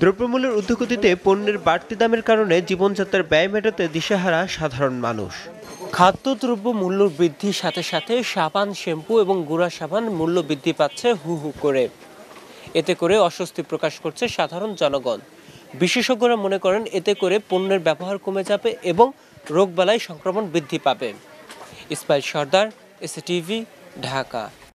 দ্রব্যমূল্যের ঊর্ধ্বগতিতে পণ্যের বাড়তি দামের কারণে জীবনযাত্রার ব্যয় মেটাতে দিশেহারা সাধারণ মানুষ খাদ্যদ্রব্য মূল্য বৃদ্ধির সাথে সাথে সাবান শ্যাম্পু এবং গুড়া সাবান মূল্য বৃদ্ধি পাচ্ছে হু হু করে এতে করে অস্বস্তি প্রকাশ করছে সাধারণ জনগণ বিশেষজ্ঞরা মনে করেন এতে করে পণ্যের ব্যবহার কমে যাবে এবং রোগবালাই সংক্রমণ বৃদ্ধি পাবে ইসমাইল সর্দার এস ঢাকা